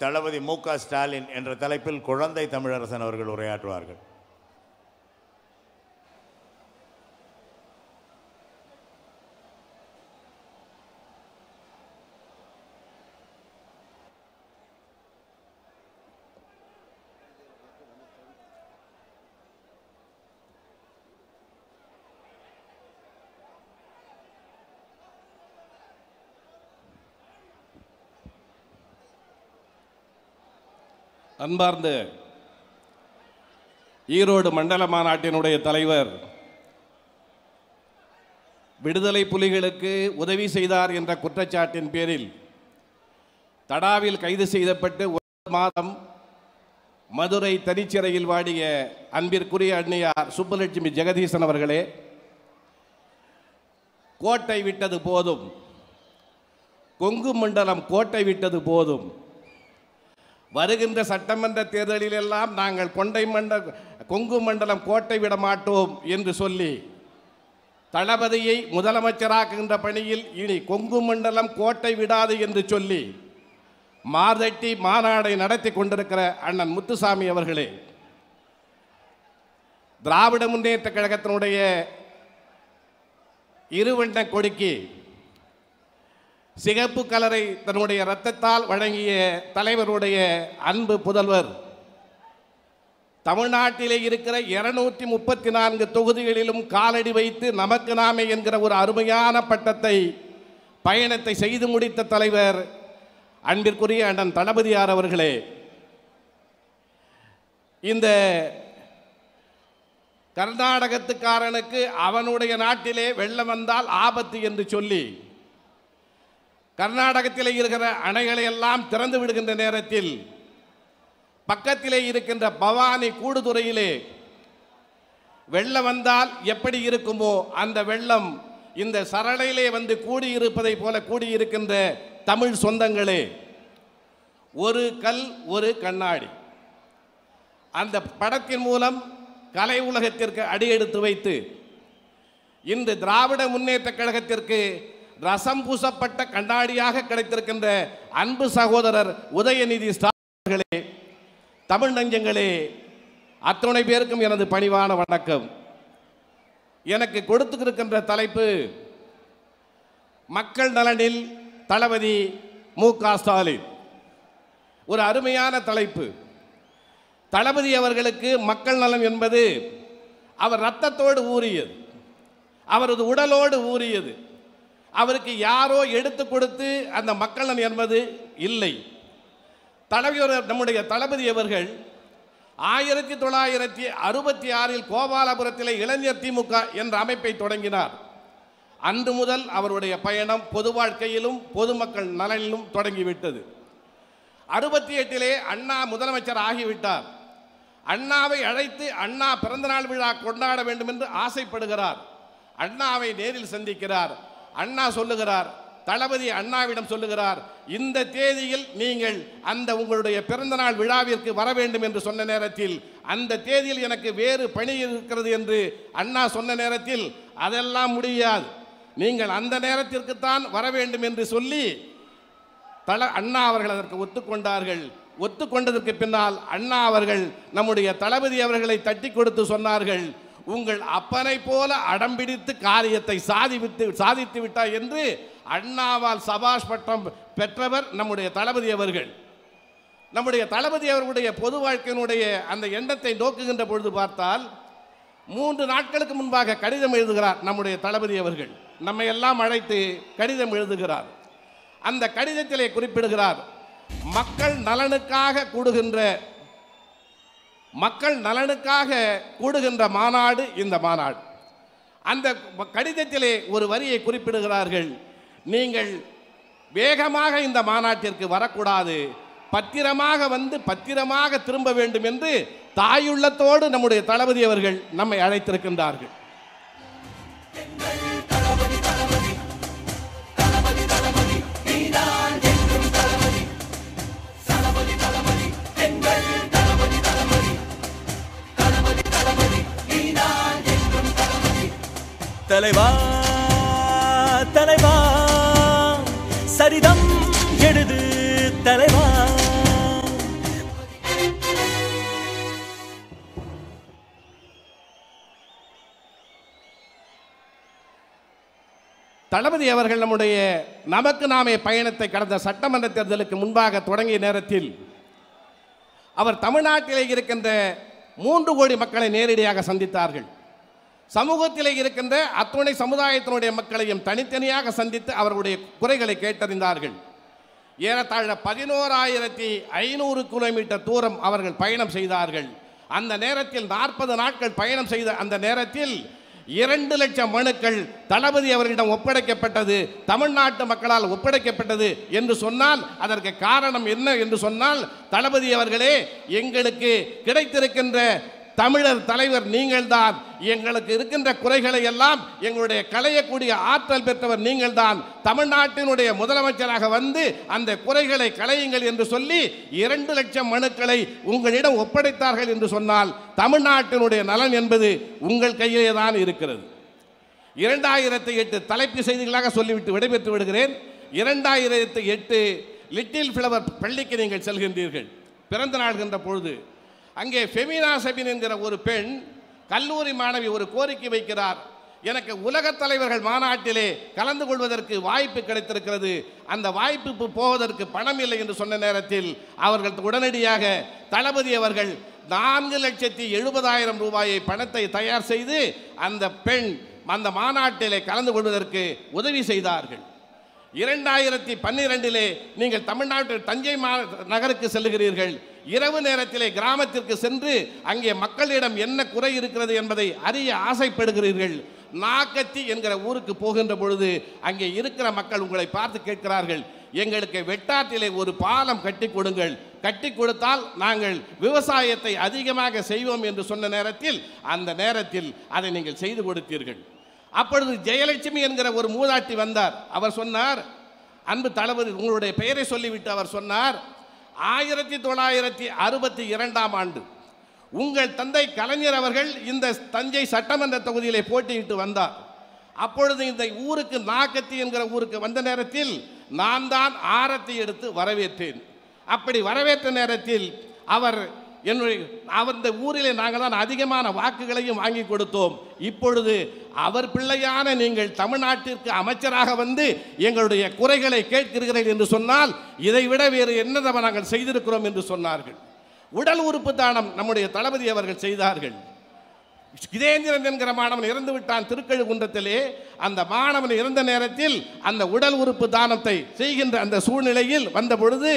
தளபதி மு க ஸ்டாலின் என்ற தலைப்பில் குழந்தை தமிழரசன் அவர்கள் உரையாற்றுவார்கள் அன்பார்ந்த ஈரோடு மண்டல மாநாட்டினுடைய தலைவர் விடுதலை புலிகளுக்கு உதவி செய்தார் என்ற குற்றச்சாட்டின் பேரில் தடாவில் கைது செய்யப்பட்டு ஒரு மாதம் மதுரை தனிச்சிறையில் வாடிய அன்பிற்குரிய அன்னையார் சுப்புலட்சுமி ஜெகதீசன் அவர்களே கோட்டை விட்டது போதும் கொங்கு மண்டலம் கோட்டை விட்டது போதும் வருகின்ற சட்டமன்ற தேர்தலில் எல்லாம் நாங்கள் கொண்டை மண்ட கொங்கு மண்டலம் கோட்டை விட மாட்டோம் என்று சொல்லி தளபதியை முதலமைச்சராக்குகின்ற பணியில் இனி கொங்கு மண்டலம் கோட்டை விடாது என்று சொல்லி மார்தட்டி மாநாடை நடத்தி கொண்டிருக்கிற அண்ணன் முத்துசாமி அவர்களே திராவிட முன்னேற்ற கழகத்தினுடைய இருவண்ட கொடுக்கி சிகப்பு கலரை தன்னுடைய இரத்தத்தால் வழங்கிய தலைவருடைய அன்பு புதல்வர் தமிழ்நாட்டிலே இருக்கிற இருநூற்றி முப்பத்தி நான்கு தொகுதிகளிலும் காலடி வைத்து நமக்கு நாமே என்கிற ஒரு அருமையான பட்டத்தை பயணத்தை செய்து முடித்த தலைவர் அன்பிற்குரிய அண்ணன் தளபதியார் அவர்களே இந்த கர்நாடகத்துக்காரனுக்கு அவனுடைய நாட்டிலே வெள்ளம் வந்தால் ஆபத்து என்று சொல்லி கர்நாடகத்தில் இருக்கிற அணைகளை எல்லாம் திறந்து விடுகின்ற நேரத்தில் பக்கத்திலே இருக்கின்ற பவானி கூடுதுறையிலே வெள்ளம் வந்தால் எப்படி இருக்குமோ அந்த வெள்ளம் இந்த சரளையிலே வந்து கூடியிருப்பதை போல கூடியிருக்கின்ற தமிழ் சொந்தங்களே ஒரு கல் ஒரு கண்ணாடி அந்த படத்தின் மூலம் கலை உலகத்திற்கு அடியெடுத்து வைத்து இன்று திராவிட முன்னேற்ற கழகத்திற்கு ரசம் பூசப்பட்ட கண்ணாடியாக கிடைத்திருக்கின்ற அன்பு சகோதரர் உதயநிதி ஸ்டாலின்களே தமிழ் நெஞ்சங்களே அத்தனை பேருக்கும் எனது பணிவான வணக்கம் எனக்கு கொடுத்துருக்கின்ற தலைப்பு மக்கள் நலனில் தளபதி மு க ஸ்டாலின் ஒரு அருமையான தலைப்பு தளபதி அவர்களுக்கு மக்கள் நலன் என்பது அவர் ரத்தத்தோடு ஊறியது அவரது உடலோடு ஊறியது அவருக்கு யாரோ எடுத்து கொடுத்து அந்த மக்களன் என்பது இல்லை தலைவர் நம்முடைய தளபதி அவர்கள் ஆயிரத்தி தொள்ளாயிரத்தி அறுபத்தி ஆறில் கோபாலபுரத்தில் இளைஞர் திமுக என்ற அமைப்பை தொடங்கினார் அன்று முதல் அவருடைய பயணம் பொது வாழ்க்கையிலும் பொதுமக்கள் நலனிலும் தொடங்கிவிட்டது அறுபத்தி எட்டிலே அண்ணா முதலமைச்சர் ஆகிவிட்டார் அண்ணாவை அழைத்து அண்ணா பிறந்தநாள் விழா கொண்டாட வேண்டும் என்று ஆசைப்படுகிறார் அண்ணாவை நேரில் சந்திக்கிறார் அண்ணா சொல்லுகிறார் தளபதி அண்ணாவிடம் சொல்லுகிறார் இந்த தேதியில் நீங்கள் அந்த உங்களுடைய பிறந்தநாள் விழாவிற்கு வர வேண்டும் என்று சொன்ன நேரத்தில் அந்த தேதியில் எனக்கு வேறு பணி இருக்கிறது என்று அண்ணா சொன்ன நேரத்தில் அதெல்லாம் முடியாது நீங்கள் அந்த நேரத்திற்குத்தான் வர வேண்டும் என்று சொல்லி தல அண்ணா அவர்கள் அதற்கு ஒத்துக்கொண்டார்கள் ஒத்துக்கொண்டதற்கு பின்னால் அண்ணா அவர்கள் நம்முடைய தளபதி அவர்களை தட்டி கொடுத்து சொன்னார்கள் உங்கள் அப்பனை போல அடம்பிடித்து காரியத்தை சாதிவித்து சாதித்து விட்டார் என்று அண்ணாவால் சபாஷ் பட்டம் பெற்றவர் நம்முடைய தளபதி அவர்கள் நம்முடைய தளபதி அவர்களுடைய பொது வாழ்க்கையினுடைய அந்த எண்ணத்தை நோக்குகின்ற பொழுது பார்த்தால் மூன்று நாட்களுக்கு முன்பாக கடிதம் எழுதுகிறார் நம்முடைய தளபதி அவர்கள் நம்மை எல்லாம் அழைத்து கடிதம் எழுதுகிறார் அந்த கடிதத்திலே குறிப்பிடுகிறார் மக்கள் நலனுக்காக கூடுகின்ற மக்கள் நலனுக்காக கூடுகின்ற மாநாடு இந்த மாநாடு அந்த கடிதத்திலே ஒரு வரியை குறிப்பிடுகிறார்கள் நீங்கள் வேகமாக இந்த மாநாட்டிற்கு வரக்கூடாது பத்திரமாக வந்து பத்திரமாக திரும்ப வேண்டும் என்று தாயுள்ளத்தோடு நம்முடைய தளபதி அவர்கள் நம்மை அழைத்திருக்கின்றார்கள் தலைவா தலைவா சரிதம் எழுது தலைவா தளபதி அவர்கள் நம்முடைய நமக்கு நாமே பயணத்தை கடந்த சட்டமன்ற தேர்தலுக்கு முன்பாக தொடங்கிய நேரத்தில் அவர் தமிழ்நாட்டிலே இருக்கின்ற மூன்று கோடி மக்களை நேரடியாக சந்தித்தார்கள் சமூகத்தில் இருக்கின்ற அத்துணை சமுதாயத்தினுடைய மக்களையும் தனித்தனியாக சந்தித்து அவர்களுடைய குறைகளை கேட்டறிந்தார்கள் ஏறத்தாழ பதினோராயிரத்தி ஐநூறு கிலோமீட்டர் தூரம் அவர்கள் பயணம் செய்தார்கள் அந்த நேரத்தில் நாற்பது நாட்கள் பயணம் செய்த அந்த நேரத்தில் இரண்டு லட்சம் மனுக்கள் தளபதி அவர்களிடம் ஒப்படைக்கப்பட்டது தமிழ்நாட்டு மக்களால் ஒப்படைக்கப்பட்டது என்று சொன்னால் அதற்கு காரணம் என்ன என்று சொன்னால் தளபதி அவர்களே எங்களுக்கு கிடைத்திருக்கின்ற தமிழர் தலைவர் நீங்கள்தான் எங்களுக்கு இருக்கின்ற குறைகளை எல்லாம் எங்களுடைய களையக்கூடிய ஆற்றல் பெற்றவர் நீங்கள்தான் தமிழ்நாட்டினுடைய முதலமைச்சராக வந்து அந்த குறைகளை களையுங்கள் என்று சொல்லி இரண்டு லட்சம் மனுக்களை உங்களிடம் ஒப்படைத்தார்கள் என்று சொன்னால் தமிழ்நாட்டினுடைய நலன் என்பது உங்கள் கையிலே தான் இருக்கிறது இரண்டாயிரத்தி எட்டு தலைப்பு செய்திகளாக சொல்லிவிட்டு விடைபெற்று விடுகிறேன் இரண்டாயிரத்தி எட்டு லிட்டில் ஃபிளவர் பள்ளிக்கு நீங்கள் செல்கின்றீர்கள் பிறந்த நாள்கின்ற பொழுது அங்கே ஃபெமினா சபின் என்கிற ஒரு பெண் கல்லூரி மாணவி ஒரு கோரிக்கை வைக்கிறார் எனக்கு உலகத் தலைவர்கள் மாநாட்டிலே கலந்து கொள்வதற்கு வாய்ப்பு கிடைத்திருக்கிறது அந்த வாய்ப்பு போவதற்கு பணம் இல்லை என்று சொன்ன நேரத்தில் அவர்கள் உடனடியாக தளபதி அவர்கள் நான்கு லட்சத்தி எழுபதாயிரம் ரூபாயை பணத்தை தயார் செய்து அந்த பெண் அந்த மாநாட்டிலே கலந்து கொள்வதற்கு உதவி செய்தார்கள் இரண்டாயிரத்தி பன்னிரெண்டிலே நீங்கள் தமிழ்நாட்டில் தஞ்சை நகருக்கு செல்லுகிறீர்கள் இரவு நேரத்திலே கிராமத்திற்கு சென்று அங்கே மக்களிடம் என்ன குறை இருக்கிறது என்பதை அறிய ஆசைப்படுகிறீர்கள் நாக்கத்தி என்கிற ஊருக்கு போகின்ற பொழுது அங்கே இருக்கிற மக்கள் உங்களை பார்த்து கேட்கிறார்கள் எங்களுக்கு வெட்டாற்றிலே ஒரு பாலம் கட்டி கொடுங்கள் கட்டி கொடுத்தால் நாங்கள் விவசாயத்தை அதிகமாக செய்வோம் என்று சொன்ன நேரத்தில் அந்த நேரத்தில் அதை நீங்கள் செய்து கொடுத்தீர்கள் அப்பொழுது ஜெயலட்சுமி என்கிற ஒரு மூதாட்டி வந்தார் அவர் சொன்னார் அன்பு தளபதி உங்களுடைய பெயரை சொல்லிவிட்டு அவர் சொன்னார் ஆயிரத்தி தொள்ளாயிரத்தி அறுபத்தி இரண்டாம் ஆண்டு உங்கள் தந்தை கலைஞர் அவர்கள் இந்த தஞ்சை சட்டமன்ற தொகுதியிலே போட்டியிட்டு வந்தார் அப்பொழுது இந்த ஊருக்கு நாக்கத்தி என்கிற ஊருக்கு வந்த நேரத்தில் நான் தான் ஆரத்தி எடுத்து வரவேற்றேன் அப்படி வரவேற்ற நேரத்தில் அவர் என்னுடைய அவர் இந்த ஊரிலே நாங்கள் தான் அதிகமான வாக்குகளையும் வாங்கி கொடுத்தோம் இப்பொழுது அவர் பிள்ளையான நீங்கள் தமிழ்நாட்டிற்கு அமைச்சராக வந்து எங்களுடைய குறைகளை கேட்கிறீர்கள் என்று சொன்னால் இதைவிட வேறு என்ன நாங்கள் செய்திருக்கிறோம் என்று சொன்னார்கள் உடல் உறுப்பு தானம் நம்முடைய தளபதி அவர்கள் செய்தார்கள் கிதேந்திரன் என்கிற மாணவன் இறந்து விட்டான் குன்றத்திலே அந்த மாணவன் இறந்த நேரத்தில் அந்த உடல் உறுப்பு தானத்தை செய்கின்ற அந்த சூழ்நிலையில் வந்த பொழுது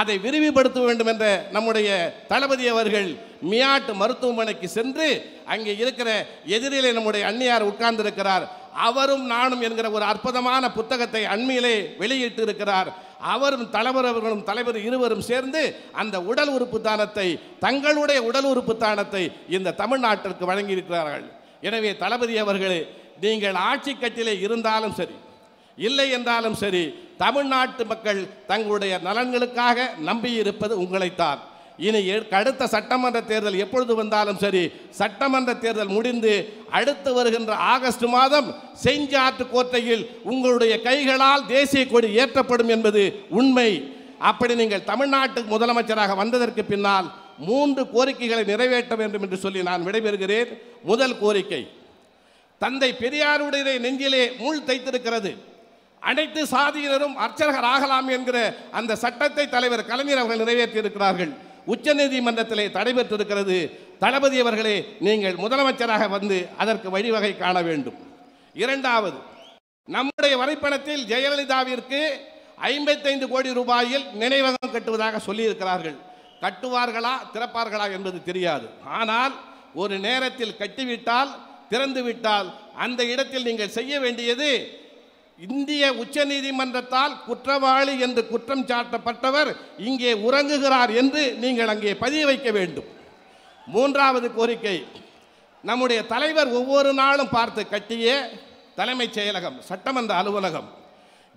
அதை விரிவுபடுத்த வேண்டும் என்ற நம்முடைய தளபதி அவர்கள் மியாட்டு மருத்துவமனைக்கு சென்று அங்கே இருக்கிற எதிரிலே நம்முடைய அன்னியார் உட்கார்ந்திருக்கிறார் அவரும் நானும் என்கிற ஒரு அற்புதமான புத்தகத்தை அண்மையிலே வெளியிட்டு இருக்கிறார் அவரும் அவர்களும் தலைவர் இருவரும் சேர்ந்து அந்த உடல் உறுப்பு தானத்தை தங்களுடைய உடல் உறுப்பு தானத்தை இந்த தமிழ்நாட்டிற்கு வழங்கியிருக்கிறார்கள் எனவே தளபதி அவர்களே நீங்கள் ஆட்சி கட்டிலே இருந்தாலும் சரி இல்லை என்றாலும் சரி தமிழ்நாட்டு மக்கள் தங்களுடைய நலன்களுக்காக நம்பியிருப்பது உங்களைத்தான் இனி அடுத்த சட்டமன்ற தேர்தல் எப்பொழுது வந்தாலும் சரி சட்டமன்ற தேர்தல் முடிந்து அடுத்து வருகின்ற ஆகஸ்ட் மாதம் செஞ்சாற்று கோட்டையில் உங்களுடைய கைகளால் தேசிய கொடி ஏற்றப்படும் என்பது உண்மை அப்படி நீங்கள் தமிழ்நாட்டு முதலமைச்சராக வந்ததற்கு பின்னால் மூன்று கோரிக்கைகளை நிறைவேற்ற வேண்டும் என்று சொல்லி நான் விடைபெறுகிறேன் முதல் கோரிக்கை தந்தை பெரியாருடைய நெஞ்சிலே முள் தைத்திருக்கிறது அனைத்து சாதியினரும் அர்ச்சகர் ஆகலாம் என்கிற அந்த சட்டத்தை தலைவர் கலைஞர் அவர்கள் நிறைவேற்றியிருக்கிறார்கள் உச்சநீதிமன்றத்திலே தடைபெற்றிருக்கிறது தளபதி அவர்களே நீங்கள் முதலமைச்சராக வந்து அதற்கு வழிவகை காண வேண்டும் இரண்டாவது நம்முடைய வரைபடத்தில் ஜெயலலிதாவிற்கு ஐம்பத்தைந்து கோடி ரூபாயில் நினைவகம் கட்டுவதாக சொல்லியிருக்கிறார்கள் கட்டுவார்களா திறப்பார்களா என்பது தெரியாது ஆனால் ஒரு நேரத்தில் கட்டிவிட்டால் திறந்துவிட்டால் அந்த இடத்தில் நீங்கள் செய்ய வேண்டியது இந்திய உச்சநீதிமன்றத்தால் குற்றவாளி என்று குற்றம் சாட்டப்பட்டவர் இங்கே உறங்குகிறார் என்று நீங்கள் அங்கே பதிய வைக்க வேண்டும் மூன்றாவது கோரிக்கை நம்முடைய தலைவர் ஒவ்வொரு நாளும் பார்த்து கட்டிய தலைமைச் செயலகம் சட்டமன்ற அலுவலகம்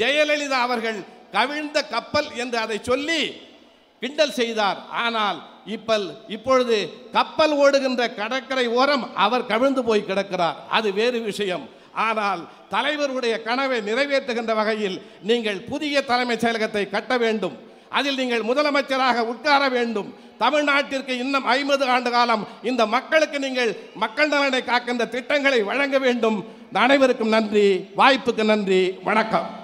ஜெயலலிதா அவர்கள் கவிழ்ந்த கப்பல் என்று அதை சொல்லி கிண்டல் செய்தார் ஆனால் இப்பல் இப்பொழுது கப்பல் ஓடுகின்ற கடற்கரை ஓரம் அவர் கவிழ்ந்து போய் கிடக்கிறார் அது வேறு விஷயம் ஆனால் தலைவருடைய கனவை நிறைவேற்றுகின்ற வகையில் நீங்கள் புதிய தலைமைச் செயலகத்தை கட்ட வேண்டும் அதில் நீங்கள் முதலமைச்சராக உட்கார வேண்டும் தமிழ்நாட்டிற்கு இன்னும் ஐம்பது ஆண்டு காலம் இந்த மக்களுக்கு நீங்கள் மக்கள் நலனை காக்கின்ற திட்டங்களை வழங்க வேண்டும் அனைவருக்கும் நன்றி வாய்ப்புக்கு நன்றி வணக்கம்